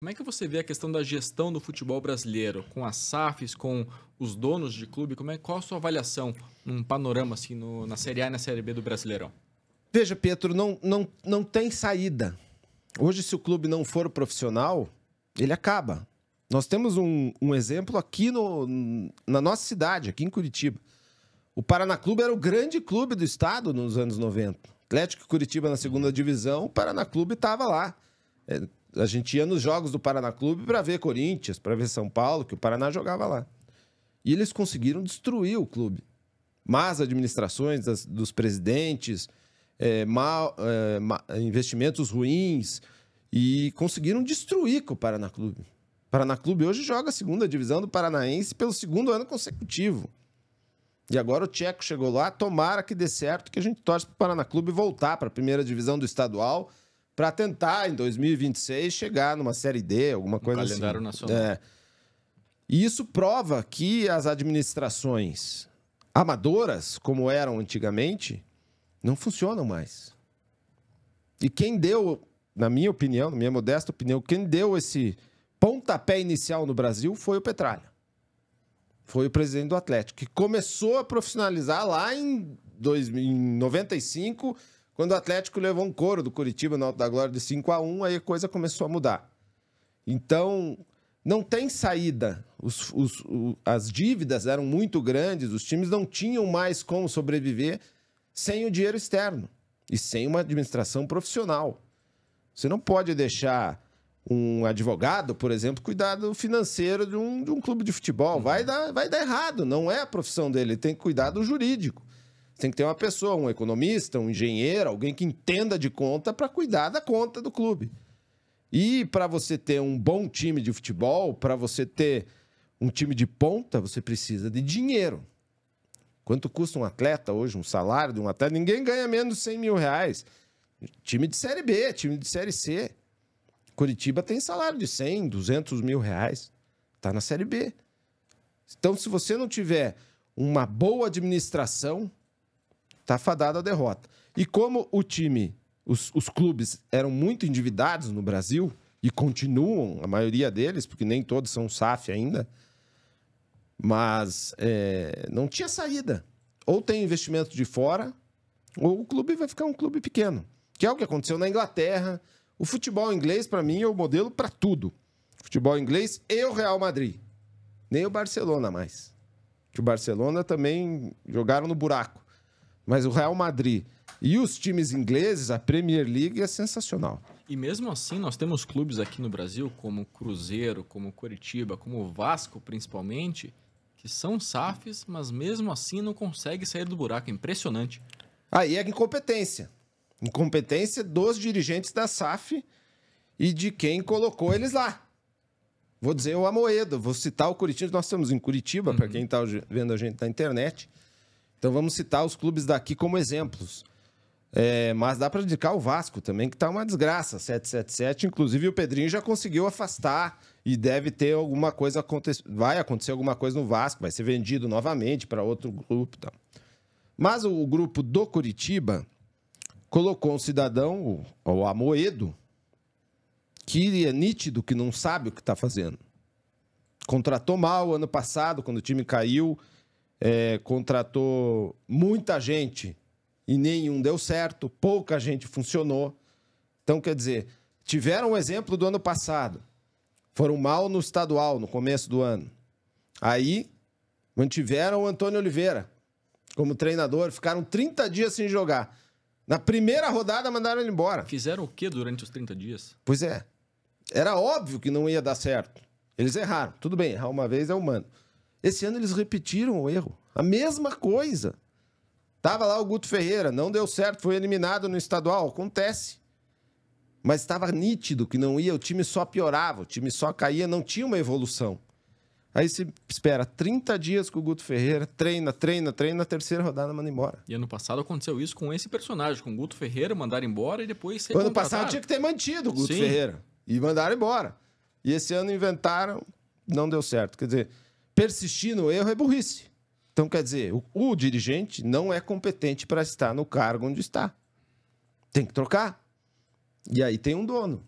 Como é que você vê a questão da gestão do futebol brasileiro, com as SAFs, com os donos de clube? Como é, qual a sua avaliação num panorama assim no, na Série A e na Série B do Brasileirão? Veja, Pedro, não, não, não tem saída. Hoje, se o clube não for profissional, ele acaba. Nós temos um, um exemplo aqui no, na nossa cidade, aqui em Curitiba. O Paraná Clube era o grande clube do estado nos anos 90. Atlético Curitiba na segunda divisão, o Paraná Clube estava lá. É, a gente ia nos jogos do Paraná Clube para ver Corinthians, para ver São Paulo, que o Paraná jogava lá. E eles conseguiram destruir o clube. Más administrações das, dos presidentes, é, mal, é, ma, investimentos ruins, e conseguiram destruir com o Paraná Clube. O Paraná Clube hoje joga a segunda divisão do Paranaense pelo segundo ano consecutivo. E agora o Tcheco chegou lá, tomara que dê certo, que a gente torce para o Paraná Clube voltar para a primeira divisão do estadual para tentar, em 2026, chegar numa Série D, alguma coisa assim. calendário nacional. É. E isso prova que as administrações amadoras, como eram antigamente, não funcionam mais. E quem deu, na minha opinião, na minha modesta opinião, quem deu esse pontapé inicial no Brasil foi o Petralha. Foi o presidente do Atlético, que começou a profissionalizar lá em, 1995. em 95 quando o Atlético levou um couro do Curitiba no Alto da Glória de 5 a 1 aí a coisa começou a mudar. Então, não tem saída. Os, os, as dívidas eram muito grandes, os times não tinham mais como sobreviver sem o dinheiro externo e sem uma administração profissional. Você não pode deixar um advogado, por exemplo, cuidar do financeiro de um, de um clube de futebol. Vai uhum. dar, vai dar errado, não é a profissão dele, ele tem que cuidar do jurídico tem que ter uma pessoa, um economista, um engenheiro, alguém que entenda de conta para cuidar da conta do clube. E para você ter um bom time de futebol, para você ter um time de ponta, você precisa de dinheiro. Quanto custa um atleta hoje, um salário de um atleta? Ninguém ganha menos de 100 mil reais. Time de Série B, time de Série C. Curitiba tem salário de 100, 200 mil reais. Está na Série B. Então, se você não tiver uma boa administração, tá fadado à derrota. E como o time, os, os clubes eram muito endividados no Brasil, e continuam, a maioria deles, porque nem todos são SAF ainda, mas é, não tinha saída. Ou tem investimento de fora, ou o clube vai ficar um clube pequeno. Que é o que aconteceu na Inglaterra. O futebol inglês, para mim, é o modelo para tudo. Futebol inglês e o Real Madrid. Nem o Barcelona mais. Que o Barcelona também jogaram no buraco. Mas o Real Madrid e os times ingleses, a Premier League é sensacional. E mesmo assim, nós temos clubes aqui no Brasil, como Cruzeiro, como Curitiba, como Vasco, principalmente, que são SAFs, mas mesmo assim não consegue sair do buraco. É impressionante. Aí ah, é incompetência. Incompetência dos dirigentes da SAF e de quem colocou eles lá. Vou dizer o Amoedo, vou citar o Curitiba. Nós estamos em Curitiba, uhum. para quem está vendo a gente na internet. Então vamos citar os clubes daqui como exemplos. É, mas dá para indicar o Vasco também, que está uma desgraça, 777. Inclusive o Pedrinho já conseguiu afastar e deve ter alguma coisa acontecer. Vai acontecer alguma coisa no Vasco, vai ser vendido novamente para outro grupo. Tá. Mas o grupo do Curitiba colocou um cidadão, o, o Amoedo, que é nítido que não sabe o que está fazendo. Contratou mal ano passado, quando o time caiu é, contratou muita gente e nenhum deu certo, pouca gente funcionou. Então, quer dizer, tiveram o um exemplo do ano passado. Foram mal no estadual, no começo do ano. Aí, mantiveram o Antônio Oliveira como treinador, ficaram 30 dias sem jogar. Na primeira rodada, mandaram ele embora. Fizeram o que durante os 30 dias? Pois é. Era óbvio que não ia dar certo. Eles erraram. Tudo bem, errar uma vez é humano. Esse ano eles repetiram o erro. A mesma coisa. Tava lá o Guto Ferreira, não deu certo, foi eliminado no estadual. Acontece. Mas estava nítido que não ia, o time só piorava, o time só caía, não tinha uma evolução. Aí se espera 30 dias com o Guto Ferreira, treina, treina, treina, terceira rodada manda embora. E ano passado aconteceu isso com esse personagem, com o Guto Ferreira, mandaram embora e depois ser Ano passado tinha que ter mantido o Guto Sim. Ferreira e mandaram embora. E esse ano inventaram, não deu certo. Quer dizer, persistir no erro é burrice. Então, quer dizer, o, o dirigente não é competente para estar no cargo onde está. Tem que trocar. E aí tem um dono.